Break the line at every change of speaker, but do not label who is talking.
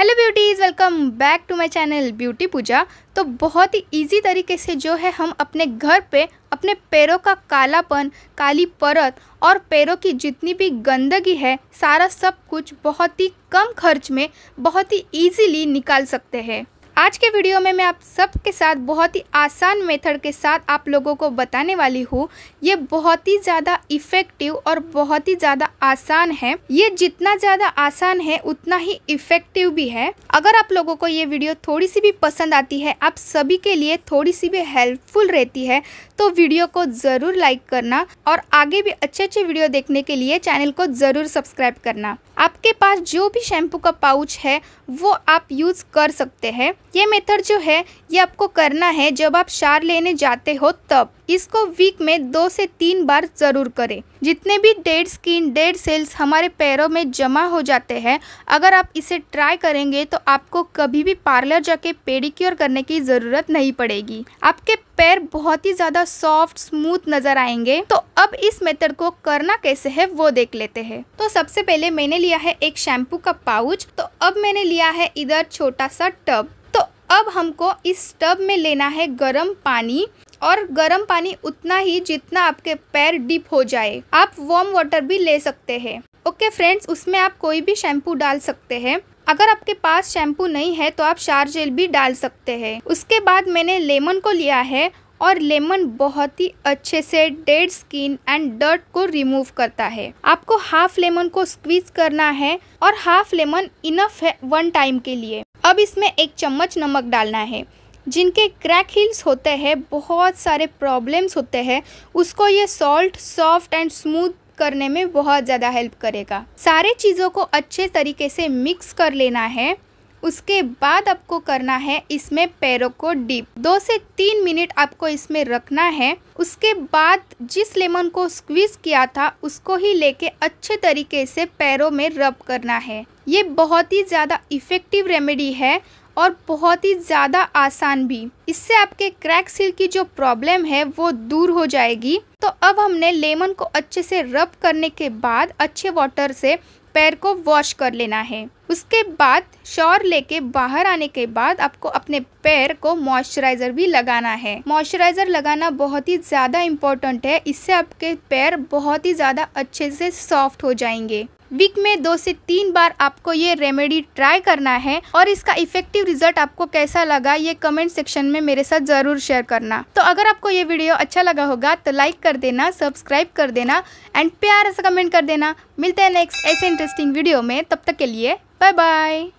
hello beauties welcome back to my channel beauty Pooja तो बहुत ही easy तरीके से जो है हम अपने घर पे अपने पैरों का कालापन काली परत और पैरों की जितनी भी गंदगी है सारा सब कुछ बहुत ही कम खर्च में बहुत ही इजीली निकाल सकते हैं आज के वीडियो में मैं आप सबके साथ बहुत ही आसान मेथड के साथ आप लोगों को बताने वाली हूँ ये बहुत ही ज़्यादा इफ़ेक्टिव और बहुत ही ज़्यादा आसान है ये जितना ज़्यादा आसान है उतना ही इफ़ेक्टिव भी है अगर आप लोगों को ये वीडियो थोड़ी सी भी पसंद आती है आप सभी के लिए थोड़ी सी भी हेल्पफुल रहती है तो वीडियो को ज़रूर लाइक करना और आगे भी अच्छे अच्छे वीडियो देखने के लिए चैनल को ज़रूर सब्सक्राइब करना आपके पास जो भी शैम्पू का पाउच है वो आप यूज़ कर सकते हैं ये मेथड जो है ये आपको करना है जब आप शार लेने जाते हो तब इसको वीक में दो से तीन बार ज़रूर करें जितने भी डेड स्किन डेड सेल्स हमारे पैरों में जमा हो जाते हैं अगर आप इसे ट्राई करेंगे तो आपको कभी भी पार्लर जाके पेडिक्योर करने की ज़रूरत नहीं पड़ेगी आपके पैर बहुत ही ज़्यादा सॉफ्ट स्मूथ नज़र आएंगे तो अब इस मेथड को करना कैसे है वो देख लेते हैं तो सबसे पहले मैंने लिया है एक शैम्पू का पाउच तो अब मैंने लिया है इधर छोटा सा टब अब हमको इस टब में लेना है गर्म पानी और गर्म पानी उतना ही जितना आपके पैर डिप हो जाए आप वार्म वाटर भी ले सकते हैं ओके फ्रेंड्स उसमें आप कोई भी शैम्पू डाल सकते हैं अगर आपके पास शैम्पू नहीं है तो आप शार जेल भी डाल सकते हैं उसके बाद मैंने लेमन को लिया है और लेमन बहुत ही अच्छे से डेड स्किन एंड डर्ट को रिमूव करता है आपको हाफ लेमन को स्क्वीज करना है और हाफ लेमन इनफ है वन टाइम के लिए अब इसमें एक चम्मच नमक डालना है जिनके क्रैक हील्स होते हैं बहुत सारे प्रॉब्लम्स होते हैं उसको ये सॉल्ट सॉफ्ट एंड स्मूथ करने में बहुत ज़्यादा हेल्प करेगा सारे चीज़ों को अच्छे तरीके से मिक्स कर लेना है उसके बाद आपको करना है इसमें पैरों को डीप दो से तीन मिनट आपको इसमें रखना है उसके बाद जिस लेमन को स्क्वीज किया था उसको ही लेके अच्छे तरीके से पैरों में रब करना है ये बहुत ही ज़्यादा इफ़ेक्टिव रेमेडी है और बहुत ही ज़्यादा आसान भी इससे आपके क्रैक सील की जो प्रॉब्लम है वो दूर हो जाएगी तो अब हमने लेमन को अच्छे से रब करने के बाद अच्छे वाटर से पैर को वॉश कर लेना है उसके बाद शॉर लेके बाहर आने के बाद आपको अपने पैर को मॉइस्चराइजर भी लगाना है मॉइस्चराइजर लगाना बहुत ही ज़्यादा इम्पोर्टेंट है इससे आपके पैर बहुत ही ज़्यादा अच्छे से सॉफ्ट हो जाएंगे वीक में दो से तीन बार आपको ये रेमेडी ट्राई करना है और इसका इफेक्टिव रिजल्ट आपको कैसा लगा ये कमेंट सेक्शन में मेरे साथ ज़रूर शेयर करना तो अगर आपको ये वीडियो अच्छा लगा होगा तो लाइक कर देना सब्सक्राइब कर देना एंड प्यार से कमेंट कर देना मिलते हैं नेक्स्ट ऐसे इंटरेस्टिंग वीडियो में तब तक के लिए बाय बाय